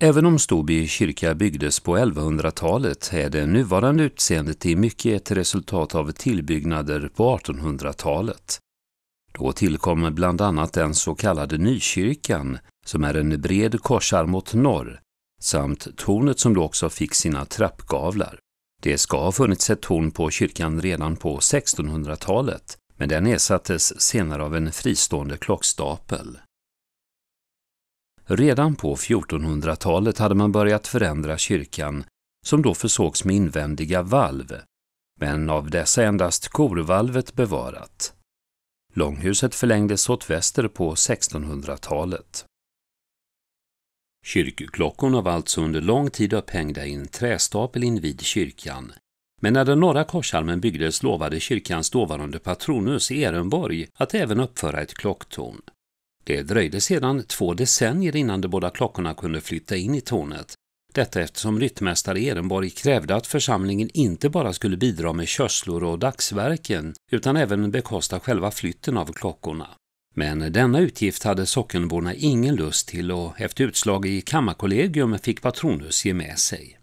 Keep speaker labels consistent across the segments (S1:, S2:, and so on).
S1: Även om Storby kyrka byggdes på 1100-talet är det nuvarande utseendet i mycket ett resultat av tillbyggnader på 1800-talet. Då tillkom bland annat den så kallade Nykyrkan, som är en bred korsarm åt norr, samt tornet som då också fick sina trappgavlar. Det ska ha funnits ett torn på kyrkan redan på 1600-talet, men den ersattes senare av en fristående klockstapel. Redan på 1400-talet hade man börjat förändra kyrkan, som då försågs med invändiga valv, men av dessa endast korvalvet bevarat. Långhuset förlängdes åt väster på 1600-talet. Kyrkklockorna var alltså under lång tid upphängda i en trästapel invid kyrkan. Men när den norra korsarmen byggdes lovade kyrkans dåvarande patronus Ehrenborg att även uppföra ett klocktorn. Det dröjde sedan två decennier innan de båda klockorna kunde flytta in i tornet. Detta eftersom ryttmästare Ehrenborg krävde att församlingen inte bara skulle bidra med körslor och dagsverken utan även bekosta själva flytten av klockorna. Men denna utgift hade sockenborna ingen lust till och efter utslag i kammarkollegium fick Patronus ge med sig.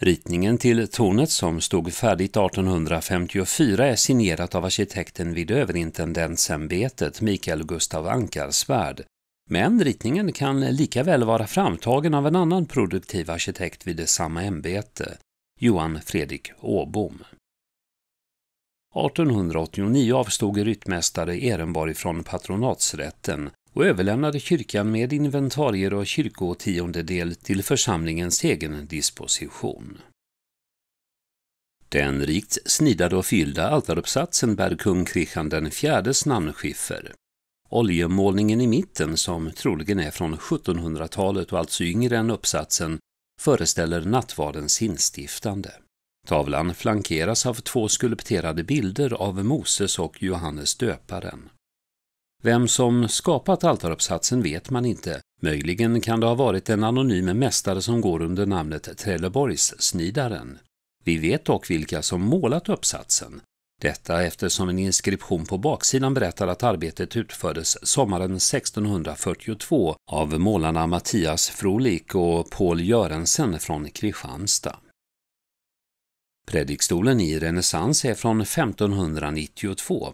S1: Ritningen till tornet som stod färdigt 1854 är signerat av arkitekten vid överintendentsämbetet Mikael Gustav Ankarsvärd. Men ritningen kan lika väl vara framtagen av en annan produktiv arkitekt vid samma ämbete, Johan Fredrik Åbom. 1889 avstod ryttmästare Ehrenborg från patronatsrätten och överlämnade kyrkan med inventarier och kyrkotiondedel till församlingens egen disposition. Den rikt snidade och fyllda altaruppsatsen bär kung Kristian den fjärdes namnskiffer. Oljemålningen i mitten, som troligen är från 1700-talet och alltså yngre än uppsatsen, föreställer nattvardens instiftande. Tavlan flankeras av två skulpterade bilder av Moses och Johannes döparen. Vem som skapat altaruppsatsen vet man inte. Möjligen kan det ha varit en anonym mästare som går under namnet Trelleborgssnidaren. Vi vet dock vilka som målat uppsatsen. Detta eftersom en inskription på baksidan berättar att arbetet utfördes sommaren 1642 av målarna Mattias Frolik och Paul Görensen från Kristianstad. Predikstolen i renässans är från 1592.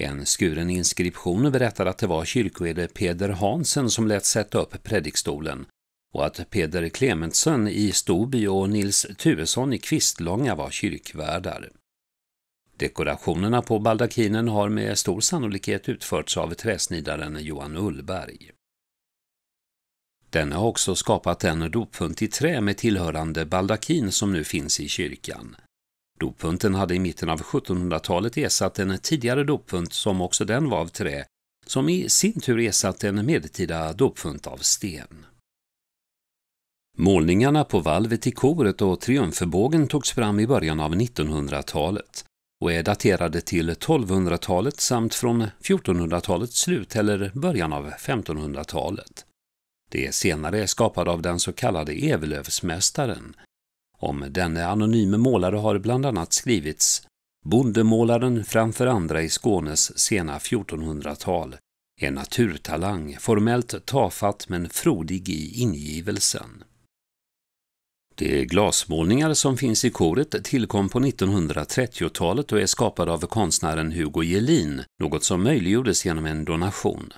S1: En skuren inskription berättar att det var kyrkoherde Peder Hansen som lät sätta upp predikstolen och att Peder Clementsen i Storby och Nils Tuesson i Kvistlånga var kyrkvärdar. Dekorationerna på baldakinen har med stor sannolikhet utförts av träsnidaren Johan Ullberg. Denne har också skapat en dopfunt i trä med tillhörande baldakin som nu finns i kyrkan. Doppunten hade i mitten av 1700-talet ersatt en tidigare doppunt som också den var av trä, som i sin tur ersatt en medeltida doppunt av sten. Målningarna på valvet i koret och triumferbågen togs fram i början av 1900-talet och är daterade till 1200-talet samt från 1400-talets slut eller början av 1500-talet. Det senare är skapade av den så kallade Evelövsmästaren, om denne anonyme målare har bland annat skrivits Bondemålaren framför andra i Skånes sena 1400-tal. En naturtalang, formellt tafatt men frodig i ingivelsen. De glasmålningar som finns i koret tillkom på 1930-talet och är skapade av konstnären Hugo Gelin, något som möjliggjordes genom en donation.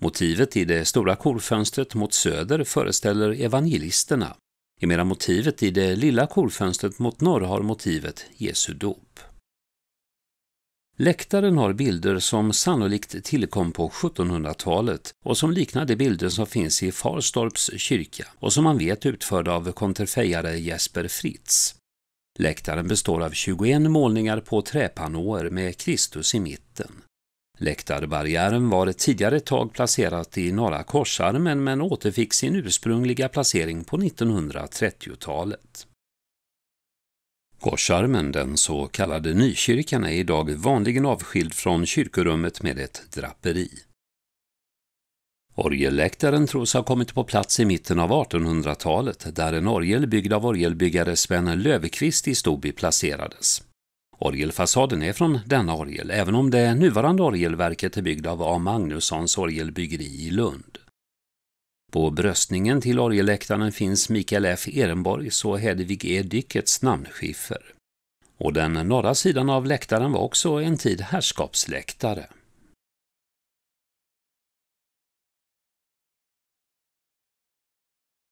S1: Motivet i det stora korfönstret mot söder föreställer evangelisterna, Emedan motivet i det lilla korfönstret mot norr har motivet Jesu dop. Läktaren har bilder som sannolikt tillkom på 1700-talet och som liknar de bilder som finns i Farstorps kyrka och som man vet utförda av konterfejare Jesper Fritz. Läktaren består av 21 målningar på träpanåer med Kristus i mitten. Läktarbarriären var tidigare ett tag placerat i norra korsarmen men återfick sin ursprungliga placering på 1930-talet. Korsarmen, den så kallade nykyrkan, är idag vanligen avskild från kyrkorummet med ett draperi. Orgelläktaren tros ha kommit på plats i mitten av 1800-talet där en orgel byggd av orgelbyggare Sven Löfqvist i Stoby placerades. Orgelfasaden är från denna orgel, även om det nuvarande orgelverket är byggt av A. Magnussons orgelbyggeri i Lund. På bröstningen till orgelläktaren finns Mikael F. Ehrenborgs och Hedvig E. Dyckets namnskiffer. Och den norra sidan av läktaren var också en tid herrskapsläktare.